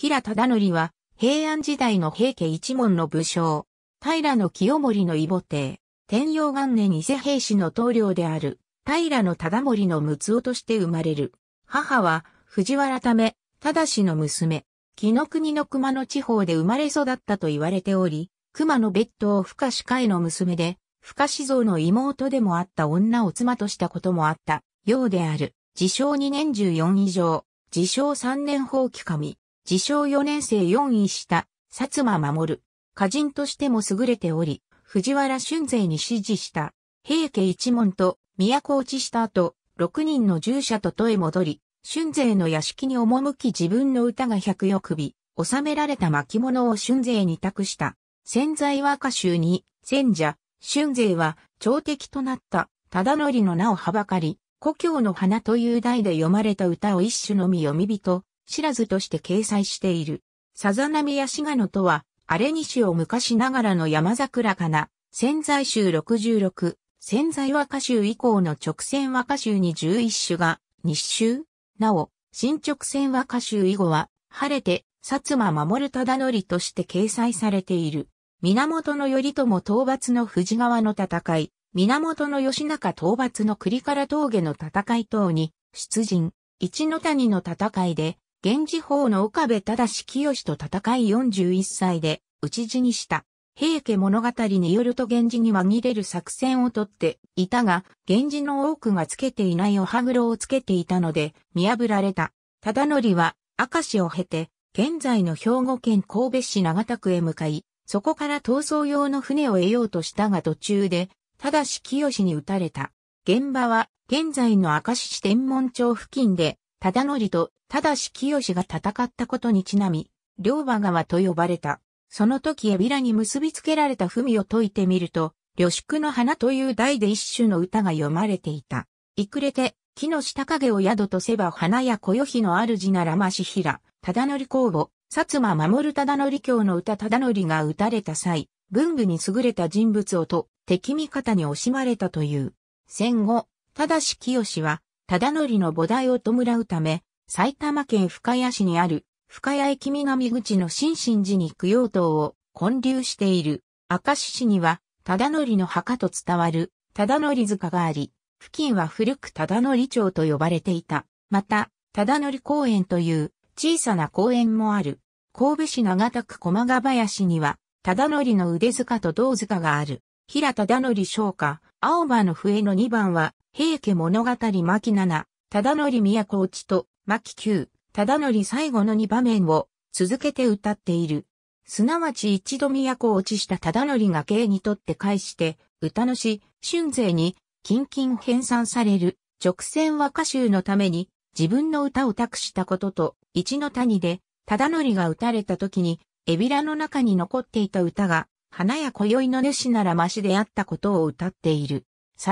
平忠則は、平安時代の平家一門の武将、平の清盛の異母帝、天陽元年伊勢平氏の棟梁である、平の忠盛の六夫として生まれる。母は、藤原為、忠氏の娘、紀の国の熊野地方で生まれ育ったと言われており、熊野別当深志会の娘で、深志像の妹でもあった女を妻としたこともあった、ようである。自称2年14以上、自称3年法棄神。自称4年生4位した、薩摩守。歌人としても優れており、藤原俊勢に指示した、平家一門と都落ちした後、6人の従者と都へ戻り、春勢の屋敷に赴き自分の歌が百よ首、収められた巻物を春勢に託した。潜在和歌集に、戦者、春勢は、朝敵となった、忠則の名をはばかり、故郷の花という題で読まれた歌を一種のみ読み人、知らずとして掲載している。さざ波やしがのとは、あれにしを昔ながらの山桜かな、潜在集66、潜在和歌集以降の直線和歌集に11種が、日集なお、新直線和歌集以後は、晴れて、薩摩守忠則として掲載されている。源頼朝討伐の藤川の戦い、源義仲討伐の栗から峠の戦い等に、出陣、一の谷の戦いで、現時法の岡部正清と戦い41歳で、討ち死にした。平家物語によると源氏に紛れる作戦をとっていたが、源氏の多くがつけていないお歯黒をつけていたので、見破られた。忠則は、明石を経て、現在の兵庫県神戸市長田区へ向かい、そこから逃走用の船を得ようとしたが途中で、ただし清に撃たれた。現場は、現在の明石市天文町付近で、忠則と忠志清が戦ったことにちなみ、両馬川と呼ばれた。その時エビラに結びつけられた文を解いてみると、旅宿の花という題で一種の歌が読まれていた。いくれて、木の下影を宿とせば花や小よ日の主ならましひら、忠則公母、薩摩守忠則教の歌忠則が打たれた際、文武に優れた人物をと、敵味方に惜しまれたという。戦後、忠志清は、忠則の菩提を弔うため、埼玉県深谷市にある深谷駅南口の新進寺に供養塔を建立している。明石市には忠則の墓と伝わる忠則塚があり、付近は古く忠則町と呼ばれていた。また、忠則公園という小さな公園もある。神戸市長田区駒ヶ林には、忠則の腕塚と銅塚がある。平忠則商家、青葉の笛の2番は、平家物語巻7、忠則都落ちと巻9、忠則最後の2場面を続けて歌っている。すなわち一度都落ちした忠則が芸にとって返して、歌のし、春勢に、近々編纂される、直線和歌集のために、自分の歌を託したことと、一の谷で、忠則が打たれた時に、エビラの中に残っていた歌が、花や今宵の主ならましであったことを歌っている。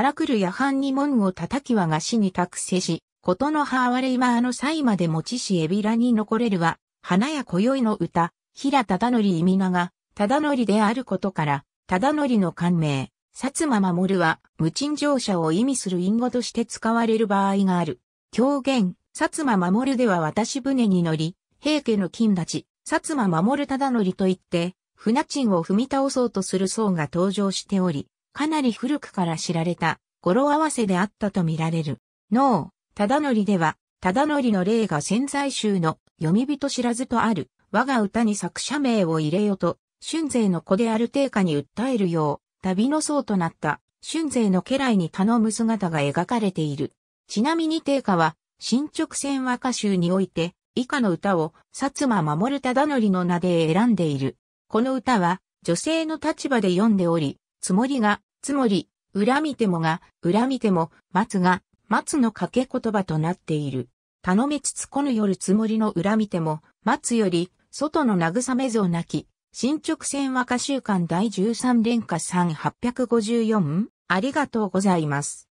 らくる夜半に門を叩きはがしに託せし、ことの葉われ今あの際まで持ちしえびらに残れるは、花や今宵の歌、平忠則意味が、忠則であることから、忠則の感銘、薩摩守は、無賃乗車を意味する隠語として使われる場合がある。狂言、薩摩守では私船に乗り、平家の金立ち、薩摩守忠則といって、船賃を踏み倒そうとする層が登場しており、かなり古くから知られた語呂合わせであったとみられる。脳、忠則では、忠則の霊が潜在集の読み人知らずとある我が歌に作者名を入れよと、春勢の子である定家に訴えるよう、旅の僧となった春勢の家来に頼む姿が描かれている。ちなみに定家は、新直線和歌集において、以下の歌を薩摩守る忠則の名で選んでいる。この歌は、女性の立場で読んでおり、つもりがつもり、恨みてもが、恨みても、待つが、待つの掛け言葉となっている。頼めつつこぬ夜つもりの恨みても、待つより、外の慰め像なき、進捗戦和歌週間第13連歌3854ありがとうございます。